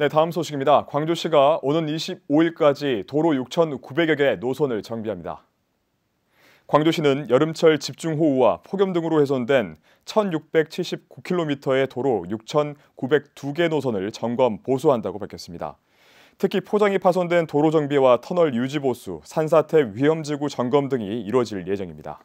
네, 다음 소식입니다. 광주시가 오는 25일까지 도로 6,900여 개 노선을 정비합니다. 광주시는 여름철 집중호우와 폭염 등으로 훼손된 1,679km의 도로 6,902개 노선을 점검 보수한다고 밝혔습니다. 특히 포장이 파손된 도로 정비와 터널 유지 보수, 산사태 위험지구 점검 등이 이뤄질 예정입니다.